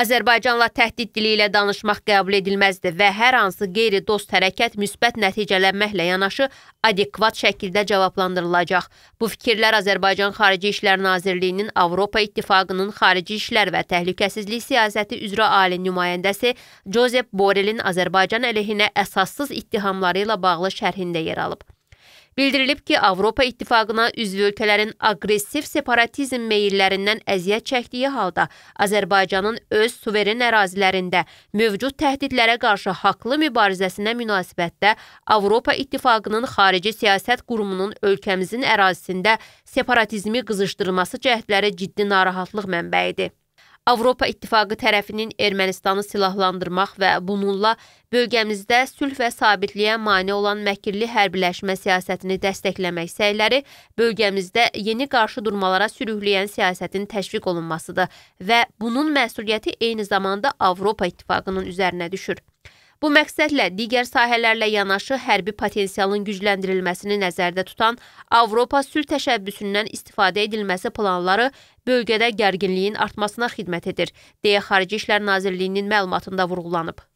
Azərbaycanla təhdid dili ilə danışmaq qəbul edilməzdir və hər hansı qeyri-dost hərəkət müsbət nəticələnməklə yanaşı adekvat şəkildə cavablandırılacaq. Bu fikirlər Azərbaycan Xarici İşlər Nazirliyinin Avropa İttifaqının xarici işlər və təhlükəsizlik siyasəti üzrə ali nümayəndəsi Josep Borrellin Azərbaycan əleyhinə əsassız ittihamları ilə bağlı şərhində yer alıb. Bildirilib ki, Avropa İttifaqına üzv ölkələrin aqressiv separatizm meyillərindən əziyyət çəkdiyi halda Azərbaycanın öz suveren ərazilərində mövcud təhdidlərə qarşı haqlı mübarizəsinə münasibətdə Avropa İttifaqının xarici siyasət qurumunun ölkəmizin ərazisində separatizmi qızışdırması cəhdləri ciddi narahatlıq mənbəyidir. Avropa İttifaqı tərəfinin Ermənistanı silahlandırmaq və bununla bölgəmizdə sülh və sabitliyə mane olan məkirli hərbiləşmə siyasətini dəstəkləmək səyləri bölgəmizdə yeni qarşıdurmalara sürükləyən siyasətin təşviq olunmasıdır və bunun məsuliyyəti eyni zamanda Avropa İttifaqının üzərinə düşür. Bu məqsədlə digər sahələrlə yanaşı hərbi potensialın gücləndirilməsini nəzərdə tutan Avropa sülh təşəbbüsündən istifadə edilməsi planları bölgədə gərginliyin artmasına xidmət edir, deyə Xarici İşlər Nazirliyinin məlumatında vurğulanıb.